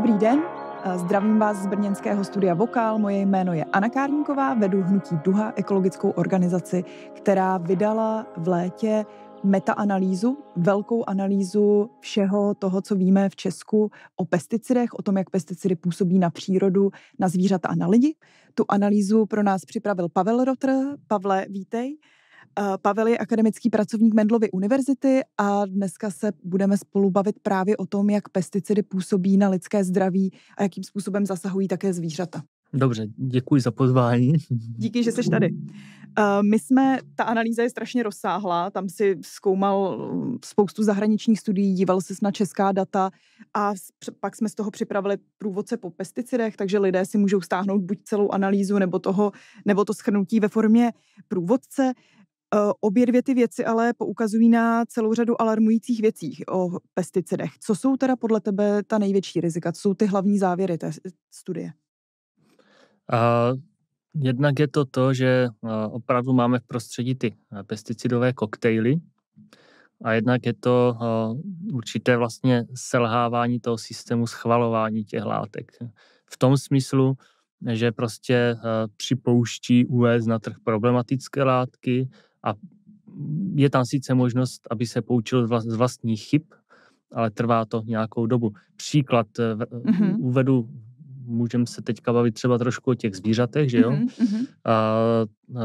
Dobrý den, zdravím vás z brněnského studia Vokál. Moje jméno je Anna Kárníková, vedu Hnutí Duha, ekologickou organizaci, která vydala v létě metaanalýzu, velkou analýzu všeho toho, co víme v Česku o pesticidech, o tom, jak pesticidy působí na přírodu, na zvířata a na lidi. Tu analýzu pro nás připravil Pavel Rotr. Pavle, vítej. Eh, Pavel je akademický pracovník Mendlovy univerzity a dneska se budeme spolu bavit právě o tom, jak pesticidy působí na lidské zdraví a jakým způsobem zasahují také zvířata. Dobře, děkuji za pozvání. Díky, že jsi tady. Eh, my jsme, ta analýza je strašně rozsáhlá, tam si zkoumal spoustu zahraničních studií, díval se na česká data a pak jsme z toho připravili průvodce po pesticidech, takže lidé si můžou stáhnout buď celou analýzu nebo, toho, nebo to schrnutí ve formě průvodce. E, obě dvě ty věci ale poukazují na celou řadu alarmujících věcí o pesticidech. Co jsou teda podle tebe ta největší rizika? Co jsou ty hlavní závěry té studie? Uh, jednak je to to, že e, opravdu máme v prostředí ty e, pesticidové koktejly a jednak je to uh, určité vlastně selhávání toho systému schvalování těch látek. V tom smyslu, že prostě připouští uvést na trh problematické látky, a je tam sice možnost, aby se poučil z vlastních chyb, ale trvá to nějakou dobu. Příklad mm-hmm. uvedu, můžeme se teďka bavit třeba trošku o těch zvířatech, že jo? Mm-hmm. A,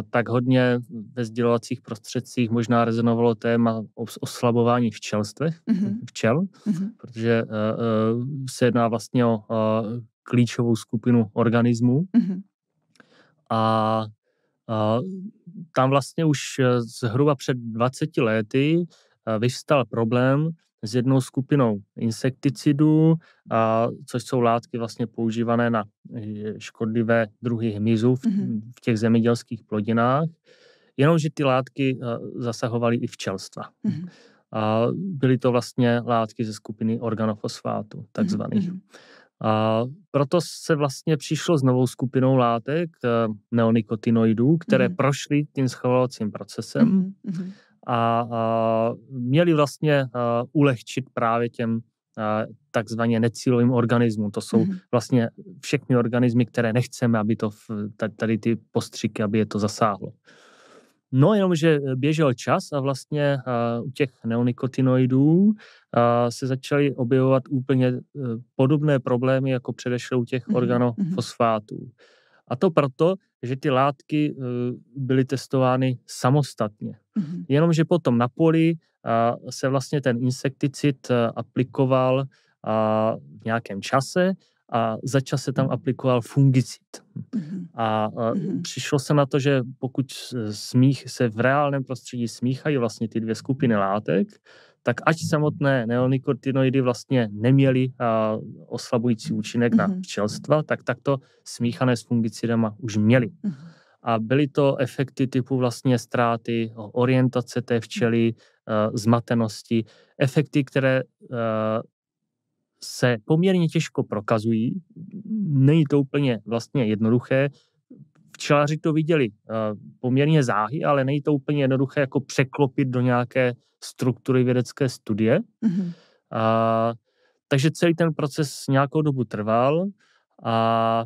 tak hodně ve sdělovacích prostředcích možná rezonovalo téma o oslabování včelstvech, mm-hmm. včel, mm-hmm. protože uh, se jedná vlastně o uh, klíčovou skupinu organismů. Mm-hmm. A Eh, tam vlastně už eh, zhruba před 20 lety eh, vyvstal problém s jednou skupinou insekticidů, což jsou látky vlastně používané na škodlivé druhy hmyzu mhm. v těch zemědělských plodinách, jenomže ty látky zasahovaly i včelstva. Mhm. A byly to vlastně látky ze skupiny organofosfátu, mhm, takzvaných. A proto se vlastně přišlo s novou skupinou látek eh, neonikotinoidů, které mm. prošly tím schvalovacím procesem mm. A, a měly vlastně a, eh, ulehčit právě těm a, eh, takzvaně necílovým organismům. To jsou mm. vlastně všechny organismy, které nechceme, aby to v, tady ty postřiky, aby je to zasáhlo. No jenom, že eh, běžel čas a vlastně eh, u těch neonikotinoidů eh, se začaly objevovat úplně podobné problémy, jako předešlo u těch mhm, mhm. organofosfátů. A to proto, že ty látky byly testovány samostatně. Mhm. Jenomže potom na poli se vlastně ten insekticid aplikoval v nějakém čase a za čas se tam aplikoval fungicid. Mm-hmm. A, a mm-hmm. přišlo se na to, že pokud smích se v reálném prostředí smíchají vlastně ty dvě skupiny látek, tak ať samotné neonikotinoidy vlastně neměly a, oslabující účinek mm-hmm. na včelstva, tak takto smíchané s fungicidama už měly. Mm-hmm. A byly to efekty typu vlastně ztráty, orientace té včely, zmatenosti, efekty, které se poměrně těžko prokazují. Není to úplně vlastně jednoduché. Včelaři to viděli eh, poměrně záhy, ale není to úplně jednoduché jako překlopit do nějaké struktury vědecké studie. Mm-hmm. A, takže celý ten proces nějakou dobu trval a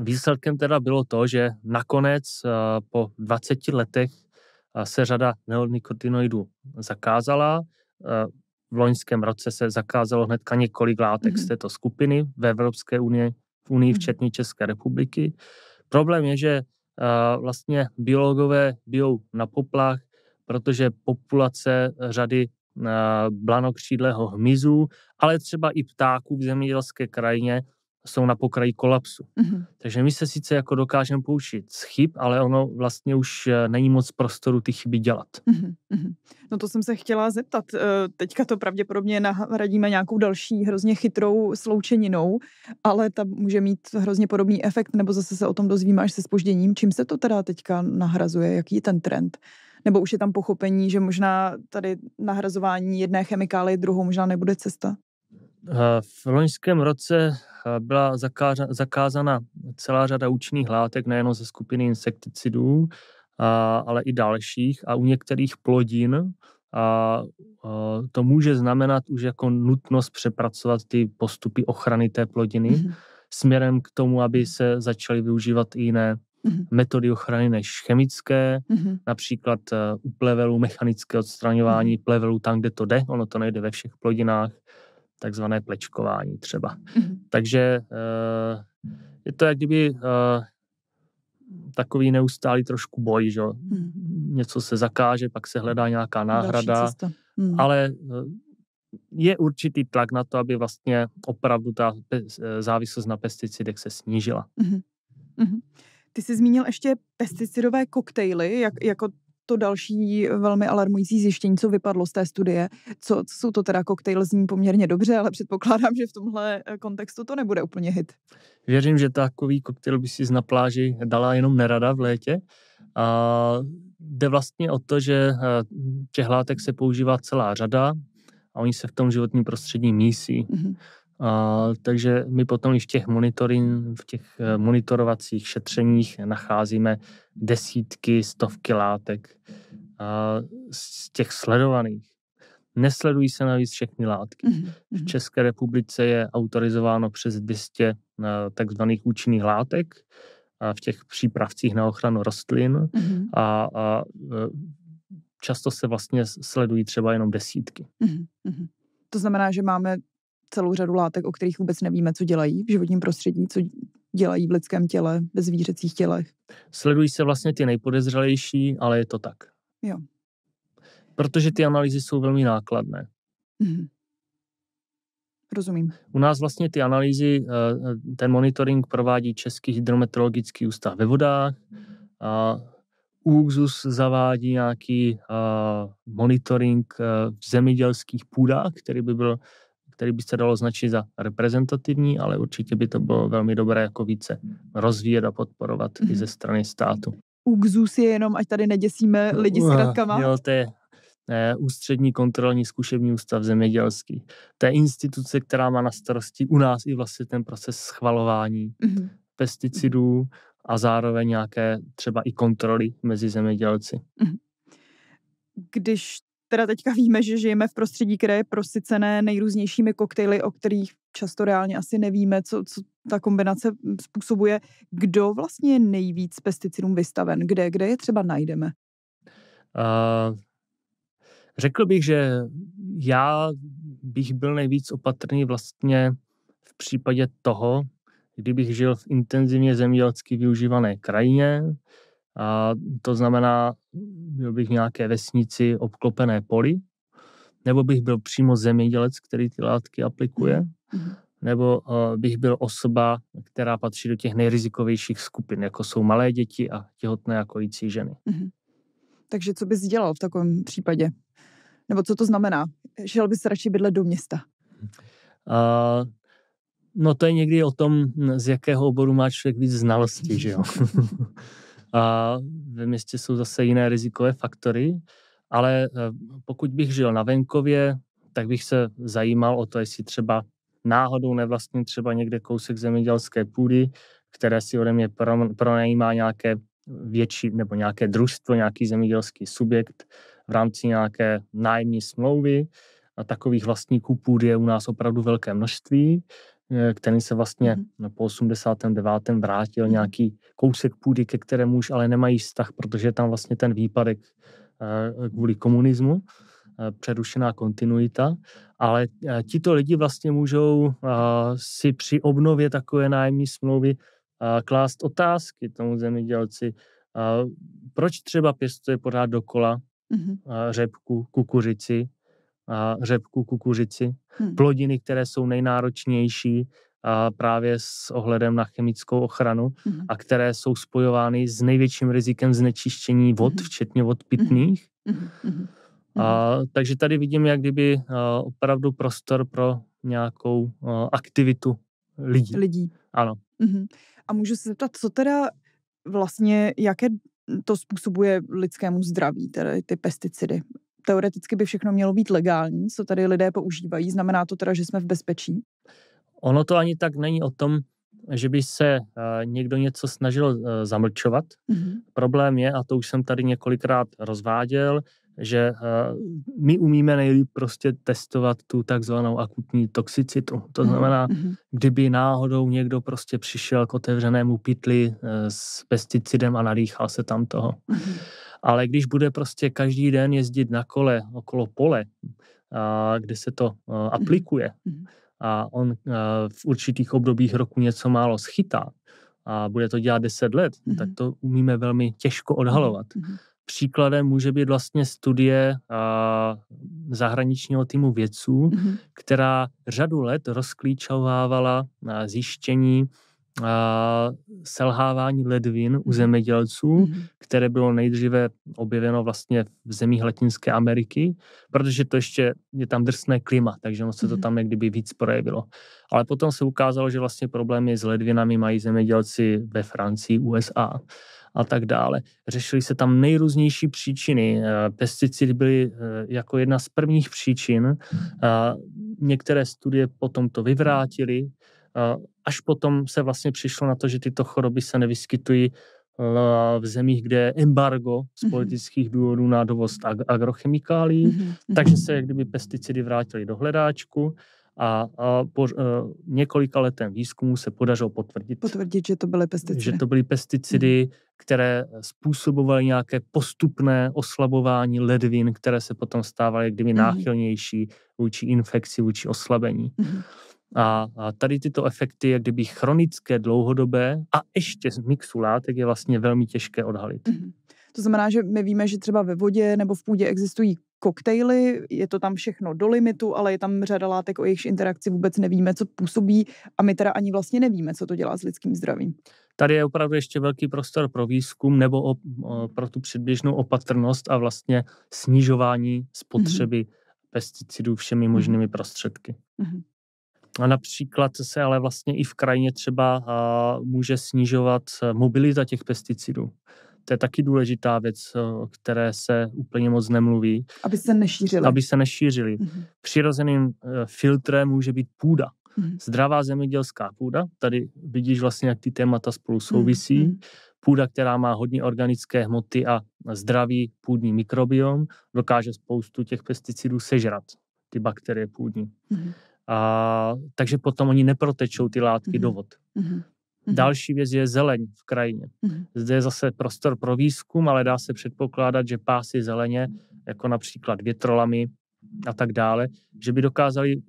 výsledkem teda bylo to, že nakonec eh, po 20 letech eh, se řada neonikotinoidů zakázala v loňském roce se zakázalo hnedka několik látek mm z mhm. této skupiny v Evropské unii, v unii mhm. včetně České republiky. Problém je, že uh, vlastně biologové bijou na poplach, protože populace řady uh, blanokřídlého hmyzu, ale třeba i ptáků v zemědělské krajině jsou na pokraji kolapsu. Mm-hmm. Takže my se sice jako dokážeme poučit z chyb, ale ono vlastně už eh, není moc prostoru ty chyby dělat. Mm-hmm. No to jsem se chtěla zeptat. Eh, teďka to pravděpodobně nahradíme nějakou další hrozně chytrou sloučeninou, ale ta může mít hrozně podobný efekt, nebo zase se o tom dozvíme až se spožděním. Čím se to teda teďka nahrazuje? Jaký je ten trend? Nebo už je tam pochopení, že možná tady nahrazování jedné chemikálie druhou možná nebude cesta? Eh, v loňském roce eh, byla zakázána celá řada účinných látek, nejenom ze skupiny insekticidů, ale i dalších. A u některých plodin a, eh, to může znamenat už jako nutnost přepracovat ty postupy ochrany té plodiny mm-hmm. směrem k tomu, aby se začaly využívat i jiné mm-hmm. metody ochrany než chemické, mm-hmm. například u plevelu mechanické odstraňování, mm-hmm. plevelu tam, kde to jde, ono to nejde ve všech plodinách, takzvané plečkování třeba. Mm-hmm. Takže eh, je to jak kdyby eh, takový neustálý trošku boj, že mm. něco se zakáže, pak se hledá nějaká náhrada, mm. ale eh, je určitý tlak na to, aby vlastně opravdu ta závislost na pesticidech se snížila. Mm. Mm. Ty jsi zmínil ještě pesticidové koktejly, jak, jako to další velmi alarmující zjištění, co vypadlo z té studie, co, jsou to teda koktejl, zní poměrně dobře, ale předpokládám, že v tomhle eh, kontextu to nebude úplně hit. Věřím, že takový koktejl by si na pláži dala jenom nerada v létě. A jde vlastně o to, že eh, těch látek se používá celá řada a oni se v tom životním prostředí mísí. Mm-hmm. A, takže my potom i v těch, monitorin, v těch eh, monitorovacích šetřeních nacházíme desítky, stovky látek a, z těch sledovaných. Nesledují se navíc všechny látky. Mm-hmm. V mhm. České republice je autorizováno přes 200 eh, takzvaných účinných látek a v těch přípravcích na ochranu rostlin mm-hmm. a, a eh, často se vlastně sledují třeba jenom desítky. Mm-hmm. To znamená, že máme celou řadu látek, o kterých vůbec nevíme, co dělají v životním prostředí, co dělají v lidském těle, ve zvířecích tělech. Sledují se vlastně ty nejpodezřelejší, ale je to tak. Jo. Protože ty analýzy jsou velmi nákladné. Mm-hmm. Rozumím. U nás vlastně ty analýzy, eh, eh, ten monitoring provádí Český hydrometeorologický ústav ve vodách. A UXUS zavádí nějaký eh, monitoring v zemědělských půdách, který by byl který by se dalo značit za reprezentativní, ale určitě by to bylo velmi dobré jako více rozvíjet a podporovat mm-hmm. i ze mhm. strany státu. UGZUS je jenom, ať tady neděsíme lidi s kratkama. Jo, to je eh, Ústřední kontrolní zkušební ústav zemědělský. To je instituce, která má na starosti u nás i vlastně ten proces schvalování mm-hmm. pesticidů a zároveň nějaké třeba i kontroly mezi zemědělci. Mm-hmm. Když teda teďka víme, že žijeme v prostředí, které je prosycené nejrůznějšími koktejly, o kterých často reálně asi nevíme, co, co ta kombinace způsobuje. Kdo vlastně je nejvíc pesticidům vystaven? Kde, kde je třeba najdeme? Uh, řekl bych, že já bych byl nejvíc opatrný vlastně v případě toho, kdybych žil v intenzivně zemědělsky využívané krajině, a to znamená, byl bych v nějaké vesnici obklopené poli, nebo bych byl přímo zemědělec, který ty látky aplikuje, mm-hmm. nebo uh, bych byl osoba, která patří do těch nejrizikovějších skupin, jako jsou malé děti a těhotné a kojící ženy. Mm-hmm. Takže co bys dělal v takovém případě? Nebo co to znamená? Šel bys radši bydlet do města? Uh, no to je někdy o tom, z jakého oboru má člověk víc znalosti, že jo? A ve městě jsou zase jiné rizikové faktory, ale eh, pokud bych žil na venkově, tak bych se zajímal o to, jestli třeba náhodou nevlastní třeba někde kousek zemědělské půdy, které si ode mě pronajímá nějaké větší nebo nějaké družstvo, nějaký zemědělský subjekt v rámci nějaké nájemní smlouvy. A takových vlastníků půdy je u nás opravdu velké množství. Eh, který se vlastně hmm po 89. vrátil mhm. nějaký kousek půdy, ke kterému už ale nemají vztah, protože je tam vlastně ten výpadek eh, kvůli komunismu, eh, přerušená kontinuita, ale tito lidi vlastně můžou si při obnově takové nájemní smlouvy klást otázky tomu zemědělci, proč třeba pěstuje pořád dokola mm-hmm. řepku, kukuřici, řepku, kukuřici. Hmm. Plodiny, které jsou nejnáročnější a právě s ohledem na chemickou ochranu hmm. a které jsou spojovány s největším rizikem znečištění vod, hmm. včetně vod hmm. pitných. Hmm. Hmm. A, hmm. takže tady vidím jak kdyby a, opravdu prostor pro nějakou a, aktivitu lidí. Lidí. Ano. hmm A můžu se zeptat, co teda vlastně, jaké to způsobuje lidskému zdraví, tedy ty pesticidy? teoreticky by všechno mělo být legální, co tady lidé používají. Znamená to teda, že jsme v bezpečí? Ono to ani tak není o tom, že by se eh, někdo něco snažil eh, zamlčovat. Mm-hmm. Problém je, a to už jsem tady několikrát rozváděl, že eh, my umíme nejlíp prostě testovat tu takzvanou akutní toxicitu. To mhm, znamená, mm-hmm. kdyby náhodou někdo prostě přišel k otevřenému pytli s pesticidem a nadýchal se tam toho. Mm-hmm ale když bude prostě každý den jezdit na kole okolo pole, a, kde se to a, mhm. aplikuje mhm. a on a, v určitých obdobích roku něco málo schytá a bude to dělat 10 let, mm-hmm. tak mhm. to umíme velmi těžko odhalovat. Mm-hmm. Příkladem může být vlastně studie a, zahraničního týmu vědců, mm-hmm. která řadu let rozklíčovávala zjištění selhávání ledvin u mhm. zemědělců, mm-hmm. které bylo nejdříve objeveno vlastně v zemích Latinské Ameriky, protože to ještě je tam drsné klima, takže ono se to mhm. tam jak kdyby víc projevilo. Ale potom se ukázalo, že vlastně problémy s ledvinami mají zemědělci ve Francii, USA a tak dále. Řešily se tam nejrůznější příčiny. E, pesticidy byly e, jako jedna z prvních příčin. Mhm. Některé studie potom to vyvrátily, Až potom se vlastně přišlo na to, že tyto choroby se nevyskytují eh, v zemích, kde je embargo z mhm. politických důvodů na dovoz ag- agrochemikálí, mhm, mhm. takže se jak kdyby pesticidy vrátily do hledáčku a, a po a, eh, několika letem výzkumu se podařilo potvrdit, potvrdit, že to byly pesticidy, že to byly pesticidy, které způsobovaly nějaké postupné oslabování ledvin, které se potom stávaly kdyby náchylnější vůči infekci, vůči oslabení. A, tady tyto efekty, jak kdyby chronické, dlouhodobé a ještě z mixu látek je vlastně velmi těžké odhalit. Mm-hmm. To znamená, že my víme, že třeba ve vodě nebo v půdě existují koktejly, je to tam všechno do limitu, ale je tam řada látek, o jejichž interakci vůbec nevíme, co působí a my teda ani vlastně nevíme, co to dělá s lidským zdravím. Tady je opravdu ještě velký prostor pro výzkum nebo o, o, pro tu předběžnou opatrnost a vlastně snižování spotřeby mm-hmm. pesticidů všemi mhm. možnými prostředky. Mm-hmm. A například se ale vlastně i v krajině třeba může snižovat e, mobilita těch pesticidů. To je taky důležitá věc, e, o které se úplně moc nemluví. Aby se nešířily. Aby se nešířily. Mm-hmm. Přirozeným e, filtrem může být půda. Mm-hmm. Zdravá zemědělská půda. Tady vidíš vlastně, jak ty témata spolu mhm, souvisí. Mm-hmm. Půda, která má hodně organické hmoty a zdravý půdní mikrobiom, dokáže spoustu těch pesticidů sežrat, ty bakterie půdní. Mm-hmm. A, takže potom oni neprotečou ty látky mm-hmm. do vod. Mm-hmm. Další věc je zeleň v krajině. Mm-hmm. Zde je zase prostor pro výzkum, ale dá se předpokládat, že pásy zeleně, jako například větrolamy a tak dále, že by dokázali e,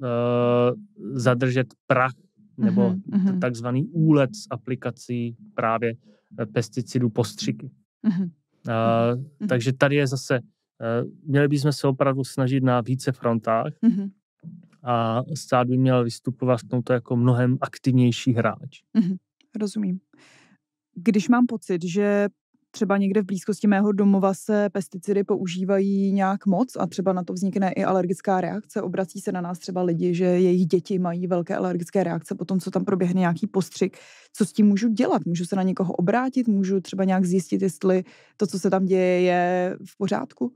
zadržet prach nebo mm-hmm. takzvaný úlet s aplikací právě eh, pesticidů postřiky. Mm-hmm. Uh, takže tady je zase, uh, měli bychom se opravdu snažit na více frontách, mm-hmm a stát by měl vystupovat v tomto jako mnohem aktivnější hráč. Mm-hmm, rozumím. Když mám pocit, že třeba někde v blízkosti mého domova se pesticidy používají nějak moc a třeba na to vznikne i alergická reakce. Obrací se na nás třeba lidi, že jejich děti mají velké alergické reakce po tom, co tam proběhne nějaký postřik. Co s tím můžu dělat? Můžu se na někoho obrátit? Můžu třeba nějak zjistit, jestli to, co se tam děje, je v pořádku?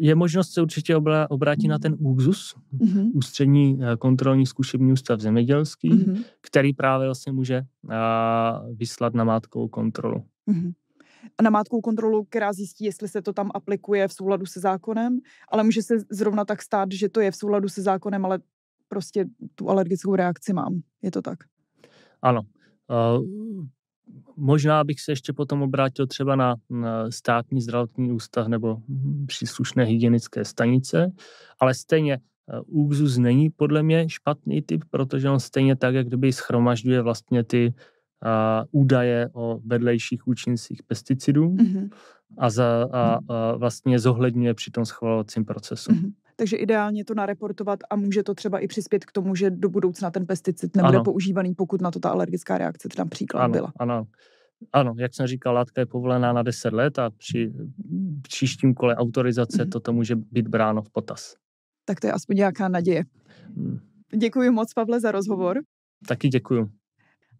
Je možnost se určitě obrátit na ten úzus, mm-hmm. ústřední eh, kontrolní zkušební ústav zemědělský, mm-hmm. který právě vlastně může eh, vyslat namátkovou kontrolu. Mm-hmm namátkou kontrolu, která zjistí, jestli se to tam aplikuje v souladu se zákonem, ale může se zrovna tak stát, že to je v souladu se zákonem, ale prostě tu alergickou reakci mám. Je to tak? Ano. Eh, Možná bych se ještě potom obrátil třeba na, na státní zdravotní ústav nebo hm, příslušné hygienické stanice, ale stejně eh, úzus není podle mě špatný typ, protože on stejně tak, jak kdyby schromažďuje vlastně ty a, eh, údaje o vedlejších účincích pesticidů mm-hmm. a, za, a, mhm. a vlastně zohledňuje při tom schvalovacím procesu. Mm-hmm takže ideálně to nareportovat a může to třeba i přispět k tomu, že do budoucna ten pesticid nebude ano. používaný, pokud na to ta alergická reakce příklad ano, byla. Ano. Ano, jak jsem říkal, látka je povolená na 10 let a při příštím kole autorizace mm toto může být bráno v potaz. Tak to je aspoň nějaká naděje. Hmm. Děkuji moc, Pavle, za rozhovor. Taky děkuji.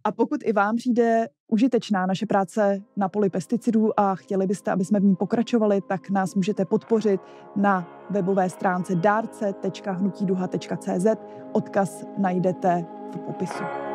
A pokud i vám přijde užitečná naše práce na poli pesticidů a chtěli byste, aby jsme v ní pokračovali, tak nás můžete podpořit na webové stránce dárce.hnutíduha.cz. Odkaz najdete v popisu.